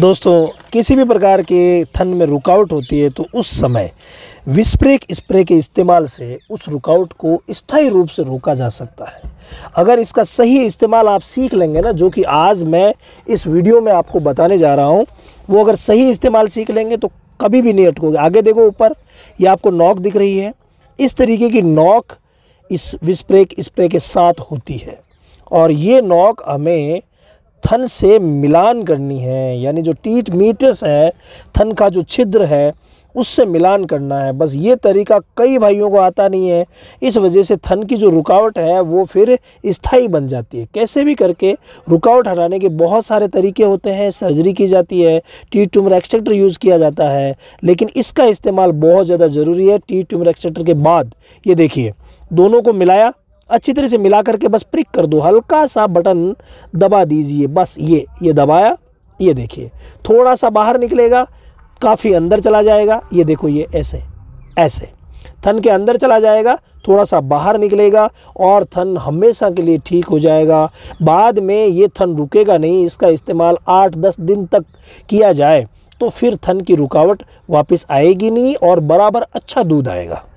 दोस्तों किसी भी प्रकार के थन में रुकावट होती है तो उस समय विस्प्रेक स्प्रे के इस्तेमाल से उस रुकावट को स्थायी रूप से रोका जा सकता है अगर इसका सही इस्तेमाल आप सीख लेंगे ना जो कि आज मैं इस वीडियो में आपको बताने जा रहा हूँ वो अगर सही इस्तेमाल सीख लेंगे तो कभी भी नहीं अटकोगे आगे देखो ऊपर ये आपको नॉक दिख रही है इस तरीके की नॉक इस विस्प्रेक स्प्रे के साथ होती है और ये नॉक हमें थन से मिलान करनी है यानी जो टीट मीटस है थन का जो छिद्र है उससे मिलान करना है बस ये तरीका कई भाइयों को आता नहीं है इस वजह से थन की जो रुकावट है वो फिर स्थाई बन जाती है कैसे भी करके रुकावट हटाने के बहुत सारे तरीके होते हैं सर्जरी की जाती है टी ट्यूमर एक्सट्रेक्टर यूज़ किया जाता है लेकिन इसका इस्तेमाल बहुत ज़्यादा ज़रूरी है टी ट्यूमर एक्सट्रेक्टर के बाद ये देखिए दोनों को मिलाया अच्छी तरह से मिला करके बस प्रिक कर दो हल्का सा बटन दबा दीजिए बस ये ये दबाया ये देखिए थोड़ा सा बाहर निकलेगा काफ़ी अंदर चला जाएगा ये देखो ये ऐसे ऐसे थन के अंदर चला जाएगा थोड़ा सा बाहर निकलेगा और थन हमेशा के लिए ठीक हो जाएगा बाद में ये थन रुकेगा नहीं इसका इस्तेमाल आठ दस दिन तक किया जाए तो फिर थन की रुकावट वापस आएगी नहीं और बराबर अच्छा दूध आएगा